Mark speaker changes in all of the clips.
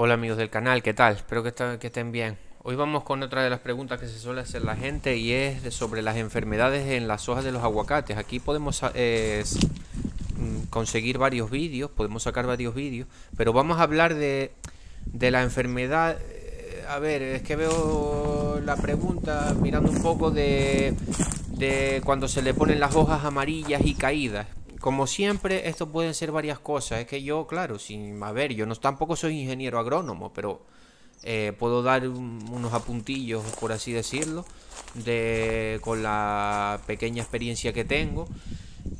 Speaker 1: Hola amigos del canal, ¿qué tal? Espero que, estén bien. Hoy vamos con otra de las preguntas que se suele hacer la gente y es sobre las enfermedades en las hojas de los aguacates. Aquí podemos eh, mm, conseguir varios vídeos, podemos sacar varios vídeos, pero vamos a hablar de, la enfermedad... Eh, a ver, es que veo la pregunta mirando un poco de cuando se le ponen las hojas amarillas y caídas como siempre, esto pueden ser varias cosas. Es que yo, claro, sin, a ver, yo no tampoco soy ingeniero agrónomo, pero eh, puedo dar unos apuntillos, por así decirlo, con la pequeña experiencia que tengo.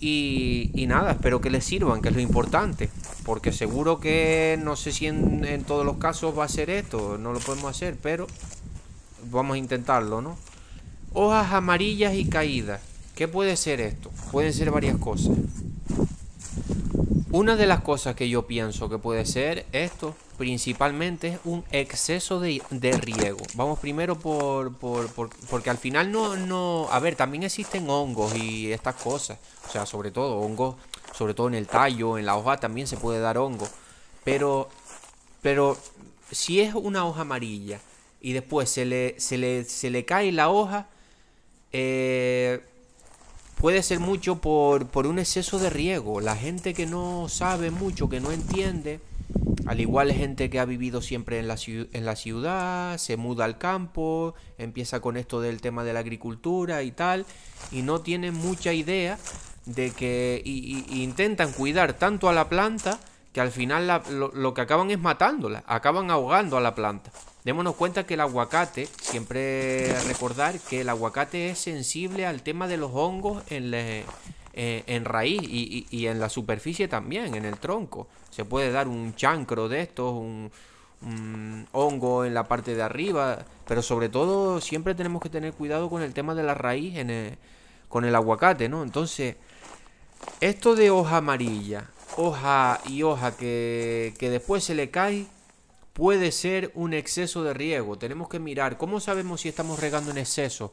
Speaker 1: Y, nada, espero que les sirvan, que es lo importante. Porque seguro que no sé si en, todos los casos va a ser esto, no lo podemos hacer, pero vamos a intentarlo, ¿no? Hojas amarillas y caídas. ¿Qué puede ser esto? Pueden ser varias cosas. Una de las cosas que yo pienso que puede ser esto, principalmente, es un exceso de, riego. Vamos primero por, por, Porque al final no, no... A ver, también existen hongos y estas cosas. O sea, sobre todo hongos, sobre todo en el tallo, en la hoja también se puede dar hongo. Pero... Pero si es una hoja amarilla y después se le, se le, se le cae la hoja... Eh puede ser mucho por, por, un exceso de riego. La gente que no sabe mucho, que no entiende, al igual gente que ha vivido siempre en la, en la ciudad, se muda al campo, empieza con esto del tema de la agricultura y tal, y no tiene mucha idea de que intentan cuidar tanto a la planta que al final lo que acaban es matándola, acaban ahogando a la planta. Démonos cuenta que el aguacate, siempre recordar que el aguacate es sensible al tema de los hongos en, eh, en raíz y, en la superficie también, en el tronco. Se puede dar un chancro de estos, un, hongo en la parte de arriba, pero sobre todo siempre tenemos que tener cuidado con el tema de la raíz con el aguacate, ¿no? Entonces, esto de hoja amarilla, hoja y hoja que, que después se le cae, puede ser un exceso de riego. Tenemos que mirar, ¿cómo sabemos si estamos regando en exceso?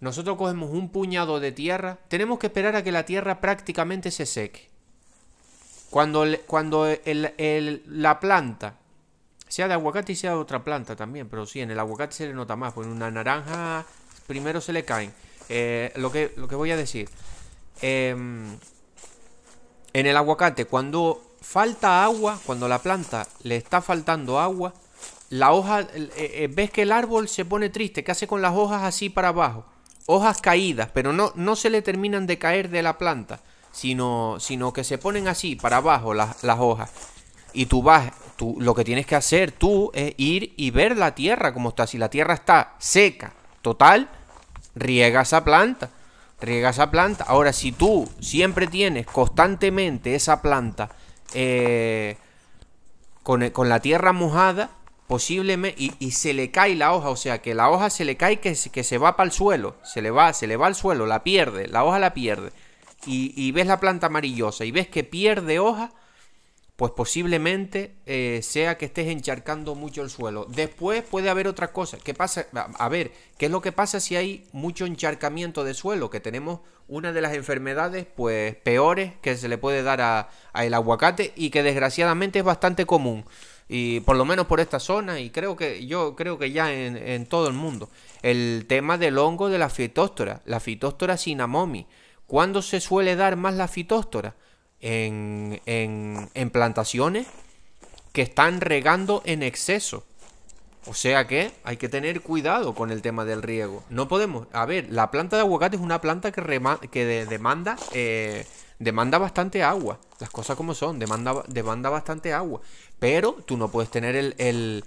Speaker 1: Nosotros cogemos un puñado de tierra, tenemos que esperar a que la tierra prácticamente se seque. Cuando, cuando la planta, sea de aguacate y sea de otra planta también, pero sí, en el aguacate se le nota más, porque en una naranja primero se le caen. Eh, lo, que, lo que voy a decir, em, en el aguacate, cuando falta agua, cuando la planta le está faltando agua, la hoja, eh, eh, ves que el árbol se pone triste, ¿qué hace con las hojas así para abajo? Hojas caídas, pero no, no se le terminan de caer de la planta, sino, sino que se ponen así para abajo las, las hojas. Y tú vas, tú, lo que tienes que hacer tú es ir y ver la tierra como está. Si la tierra está seca, total, riega esa planta, riega esa planta. Ahora, si tú siempre tienes constantemente esa planta, eh, con, la tierra mojada, posiblemente, y, y, se le cae la hoja, o sea, que la hoja se le cae que, que se va para el suelo, se le va, se le va al suelo, la pierde, la hoja la pierde, y, y ves la planta amarillosa y ves que pierde hoja pues posiblemente eh, sea que estés encharcando mucho el suelo. Después puede haber otra cosa. ¿Qué pasa? A ver, ¿qué es lo que pasa si hay mucho encharcamiento de suelo? Que tenemos una de las enfermedades pues peores que se le puede dar al el aguacate y que desgraciadamente es bastante común. Y por lo menos por esta zona y creo que yo creo que ya en, en todo el mundo. El tema del hongo de la fitóstora, la fitóstora sinamomi. ¿Cuándo se suele dar más la fitóstora? en, plantaciones que están regando en exceso. O sea que hay que tener cuidado con el tema del riego. No podemos. A ver, la planta de aguacate es una planta que, que demanda, eh, demanda bastante agua. Las cosas como son, demanda, demanda bastante agua. Pero tú no puedes tener el,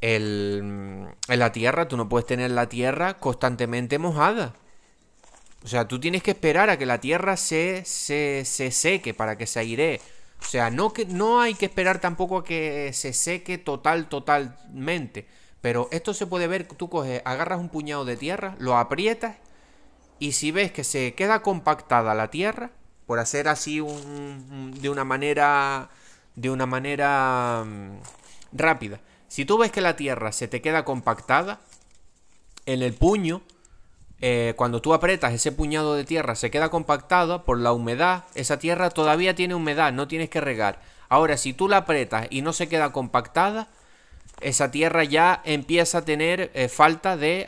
Speaker 1: el, la tierra, tú no puedes tener la tierra constantemente mojada. O sea, tú tienes que esperar a que la tierra se, se, se seque para que se aire. O sea, no, que, no hay que esperar tampoco a que se seque total, totalmente. Pero esto se puede ver, tú coges, agarras un puñado de tierra, lo aprietas y si ves que se queda compactada la tierra, por hacer así de una manera, de una manera mm, rápida. Si tú ves que la tierra se te queda compactada en el puño, eh, cuando tú apretas ese puñado de tierra se queda compactada por la humedad, esa tierra todavía tiene humedad, no tienes que regar. Ahora, si tú la apretas y no se queda compactada, esa tierra ya empieza a tener eh, falta de,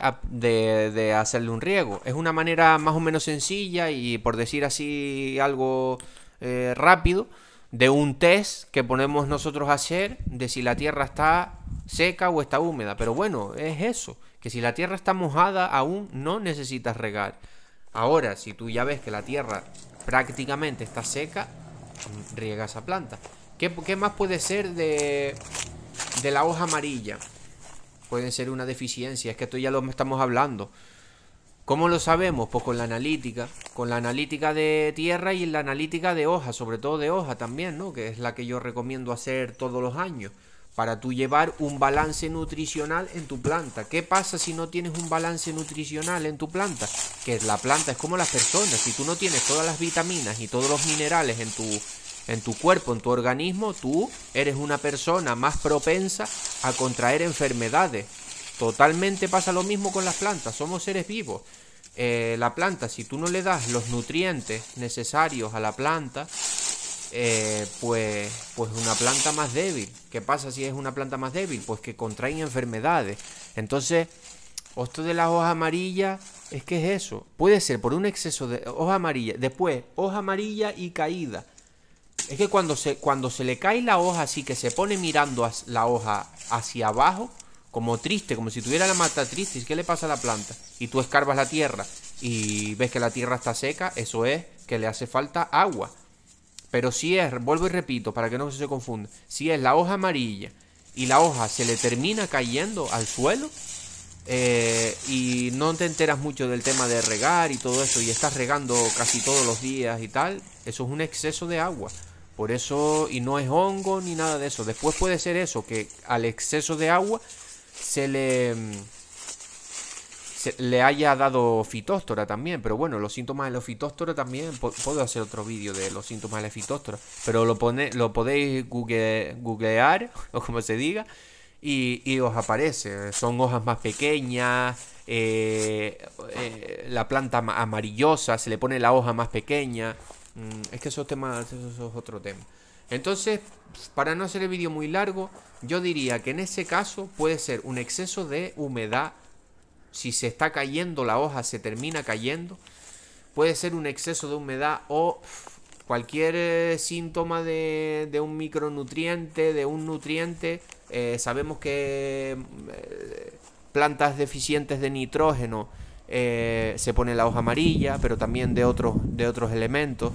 Speaker 1: hacerle un riego. Es una manera más o menos sencilla y por decir así algo eh, rápido, de un test que ponemos nosotros a hacer de si la tierra está seca o está húmeda. Pero bueno, es eso. Que si la tierra está mojada aún no necesitas regar. Ahora, si tú ya ves que la tierra prácticamente está seca, riega esa planta. ¿Qué, más puede ser de, la hoja amarilla? Pueden ser una deficiencia, es que esto ya lo estamos hablando. ¿Cómo lo sabemos? Pues con la analítica, con la analítica de tierra y la analítica de hoja, sobre todo de hoja también, ¿no? Que es la que yo recomiendo hacer todos los años para tú llevar un balance nutricional en tu planta. ¿Qué pasa si no tienes un balance nutricional en tu planta? Que la planta es como las personas, si tú no tienes todas las vitaminas y todos los minerales en tu en tu cuerpo, en tu organismo, tú eres una persona más propensa a contraer enfermedades. Totalmente pasa lo mismo con las plantas, somos seres vivos. Eh, la planta, si tú no le das los nutrientes necesarios a la planta, eh, pues, pues una planta más débil. ¿Qué pasa si es una planta más débil? Pues que contraen enfermedades. Entonces, esto de las hojas amarillas es que es eso. Puede ser por un exceso de hoja amarilla. Después, hoja amarilla y caída. Es que cuando se, cuando se le cae la hoja así, que se pone mirando la hoja hacia abajo, como triste, como si tuviera la mata triste, ¿qué le pasa a la planta? Y tú escarbas la tierra y ves que la tierra está seca, eso es que le hace falta agua. Pero si es, vuelvo y repito, para que no se confunda, si es la hoja amarilla y la hoja se le termina cayendo al suelo eh, y no te enteras mucho del tema de regar y todo eso y estás regando casi todos los días y tal, eso es un exceso de agua. Por eso, y no es hongo ni nada de eso. Después puede ser eso, que al exceso de agua se le mm, le haya dado fitóstora también, pero bueno, los síntomas de la fitóstora también, puedo hacer otro vídeo de los síntomas de la fitóstora, pero lo, pone, lo podéis googlear, o como se diga, y, os aparece, son hojas más pequeñas, eh, eh, la planta amarillosa, se le pone la hoja más pequeña, mm, es que esos temas, eso es otro tema. Entonces, para no hacer el vídeo muy largo, yo diría que en ese caso puede ser un exceso de humedad si se está cayendo la hoja, se termina cayendo. Puede ser un exceso de humedad o cualquier eh, síntoma de, un micronutriente, de un nutriente. Eh, sabemos que eh, plantas deficientes de nitrógeno se pone la hoja amarilla, pero también de otros, de otros elementos.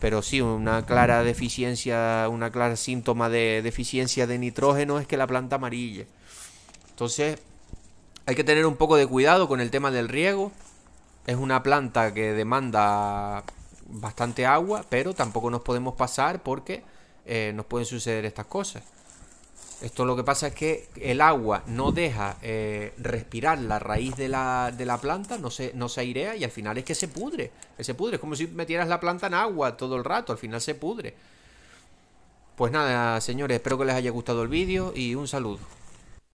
Speaker 1: Pero sí, una clara deficiencia, una clara síntoma de deficiencia de nitrógeno es que la planta amarilla. Entonces, hay que tener un poco de cuidado con el tema del riego. Es una planta que demanda bastante agua, pero tampoco nos podemos pasar porque eh, nos pueden suceder estas cosas. Esto lo que pasa es que el agua no deja eh, respirar la raíz de la, planta, no se, no se airea y al final es que se pudre. se pudre, es como si metieras la planta en agua todo el rato, al final se pudre. Pues nada, señores, espero que les haya gustado el vídeo y un saludo.